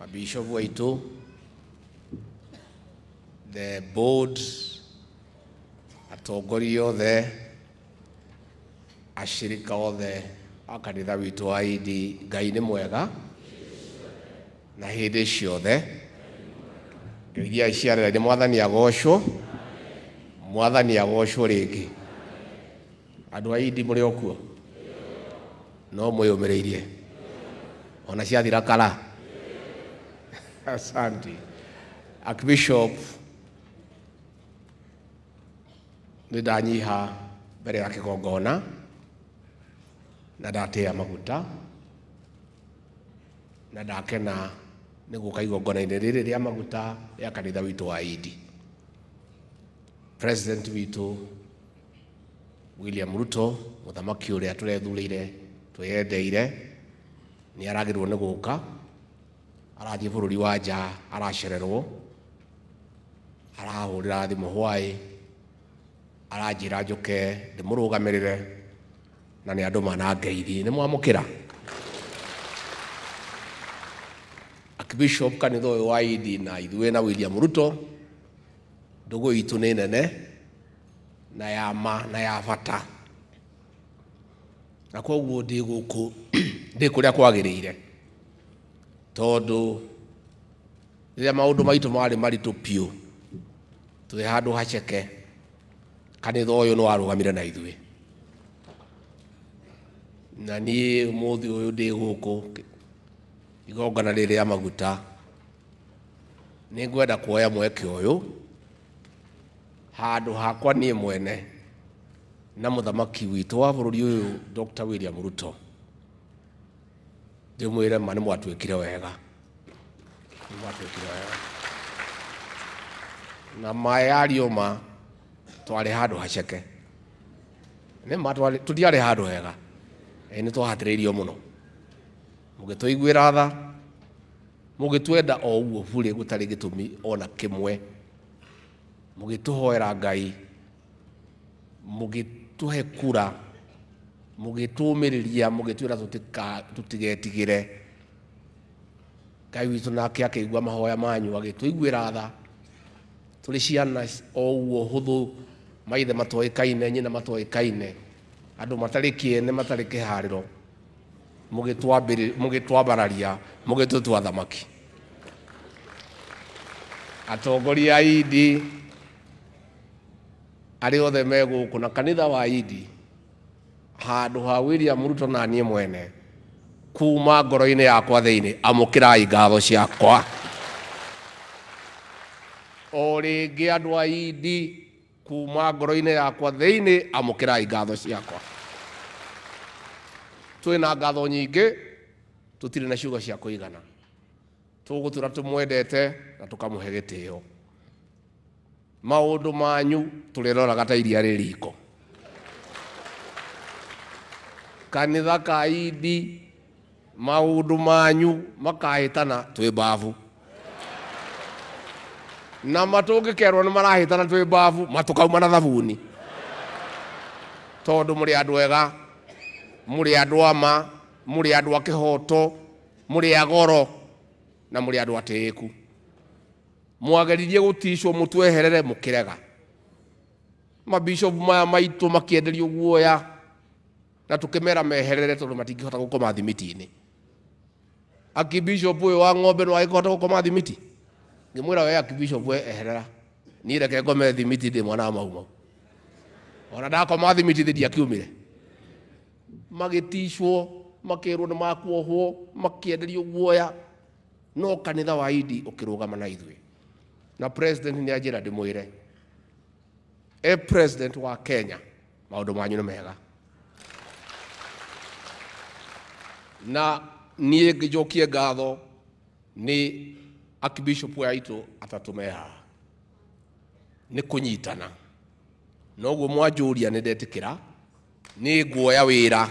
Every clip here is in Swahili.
my Bishop Waito, the board atongoria othe ashirika othe akanitha kanitha witå wa idi ngai nä mwega na hä ndä ciothe ngä iria ciareraire mwathani agocwo mwathani agocwo rä ngä andå a idi må rä okuo no mwä å mä rä irie ona ciathira kara Asante. Archbishop nidanyiha mbere ya kigongona na ndatia maguta na ndakena nä gå ka igongona rä rä rä a maguta ya kanitha witå wa idi president witå william ruto må thamaki å rä a tå rethurä ire twä nä aragä rwo nä gå ka rå ri wa nja aracererwo ndä må rå gamä rä re na mana ngeithi nä mwamå kä ra kanitha uyu wa idi na ithuä na må ruto ndugu itu nä nene na ya ma na ya bata na koguo rä a kwagä rä ire tondu rä maundu maitu marä maritå piå tå rä handå haceke kanitha å yå nä warå gamire na ithuä na niä må thä å yå ndä gå kå igongana rä rä a maguta nä ngwenda kuoya mweke å yå handå hakwa niä mwene na må thamaki witå wa bå rå ri å yå dr william ruto ndimwire ma nä mwatwä wega mwatwä wega na maä ariå ma twarä handå haceke nä ma tå tiarä handå hega ä nä twahatä rä irio må no må gä tå iguä ra tha må gä twenda o guo burä gå tarä gä tå mi ona kä mwe må gä tå hoera ngai må gä he kura mugitumiriria mugitwira tutigetigire ngai witå nake akĩigua mahoya manyu agĩtũiguĩra tha tũrĩ ciana o ũguo hũthũ maithe kaine nyina matoĩkaine andũ matarĩ kĩene matarĩ kĩharĩro mũgĩtwambararia mũgĩtũtua thamaki atongoria a idi arĩa othe megũkũ na kanitha wa idi handå ha william ruto na niä mwene kuma ngoro-inä yakwa thä inä amå kä rai ngatho ciakwa o rä ngä andå aindi idi kuma ngoro-inä yakwa thä inä amå kä rai ngatho ciakwa twä na ngatho nyingä tå tirä na ciugo cia kå igana tå gå tå ra tå mwendete na tå kamå he gä tä maå ndå manyu tå rä roraga ta iria rä riko kanitha kaindi maundu manyu makahitana twi bavu na matungikerwo ni marahitana twi mbavu matukauma na thabuni må muri andå ega muri andå ama muri andå a kihoto muri rä agoro na muri ä ku mwageririe må kä mukirega mabishopu maya makä enderio guoya na tukimera meherere tondu matingihota gukoma thimiti-ini akibishop uyu wa ng'ombe no agikihota gukoma thimiti ngimwira we akibishop we eherera ni reke ngome thimiti de mwana wa maumau ona ndakoma thimiti thä ndiakiumire magä ticwo makä rwo nä makuohwo makä guoya no kanitha wa idi å kä na ithuä na president ni ajira de ndä e president wa kenya maå manyu nä mega na niä ngä njokie ngatho nä akibishop yaitå atatå mehaha nä kå nyitana noguo mwanjå ria nä ndetä kä ra nä nguoya wä ra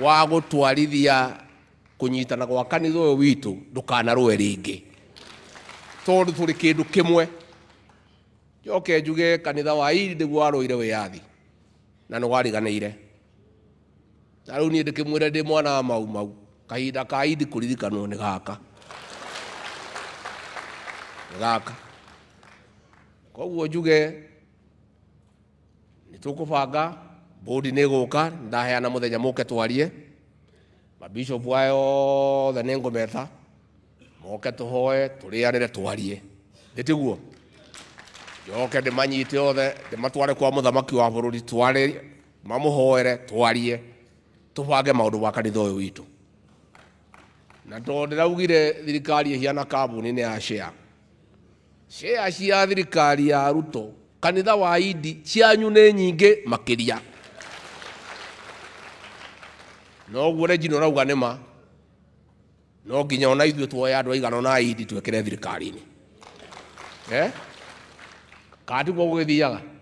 wa gå twarithia kå nyitana gwa kanitha å yå witå ndå kanarwe rä ngä tondå tå rä kä ndå kä mwe njoke njuge kanitha wa iri guo warå ire wä yathi na nä wariganä ire ta u niä ndä kä mwä re ndä mwana wa mau mau kahinda ka kå ririkanwo nä gaka nä gaka koguo njuge nä tå kå banga mbåndi nä gå ka ndaheana må thenya må ke twarie mabishopu aya nä ngå meta moke tå hoe tå rä anä re twarie nä tiguo njoke ndä manyite othe ndä matware kwa må thamaki wa bå rå ri tware mamå hoere twarie tubange maudu wa kanitha witu na to ndiraugire thirikari ihiana kambuni ni ya shea share cia thirikari ya ruto kanitha wa idi cianyu ni nyingi makiria noguo rejino rauga nä ma no nginya ona ithuĩ tuoya andũ aigana na aidi twekĩre thirikari-inä eh? katigwo gũgĩthiaga